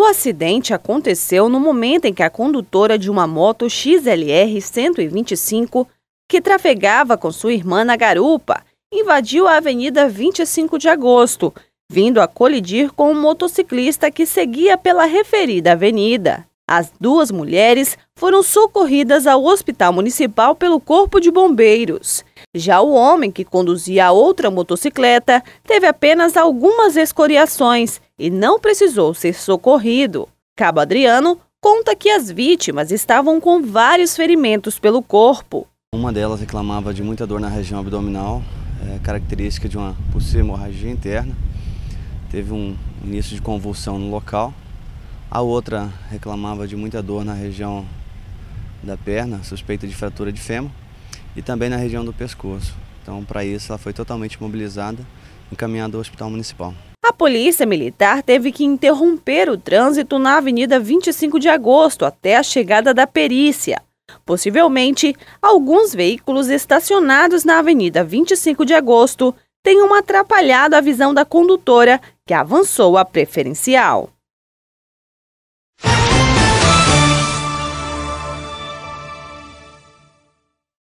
O acidente aconteceu no momento em que a condutora de uma moto XLR 125, que trafegava com sua irmã na garupa, invadiu a Avenida 25 de Agosto, vindo a colidir com um motociclista que seguia pela referida avenida. As duas mulheres foram socorridas ao hospital municipal pelo Corpo de Bombeiros. Já o homem que conduzia a outra motocicleta teve apenas algumas escoriações e não precisou ser socorrido. Cabo Adriano conta que as vítimas estavam com vários ferimentos pelo corpo. Uma delas reclamava de muita dor na região abdominal, é, característica de uma possível hemorragia interna. Teve um início de convulsão no local. A outra reclamava de muita dor na região da perna, suspeita de fratura de fêmur, e também na região do pescoço. Então, para isso, ela foi totalmente mobilizada, encaminhada ao Hospital Municipal. A polícia militar teve que interromper o trânsito na Avenida 25 de Agosto até a chegada da perícia. Possivelmente, alguns veículos estacionados na Avenida 25 de Agosto tenham atrapalhado a visão da condutora que avançou a preferencial.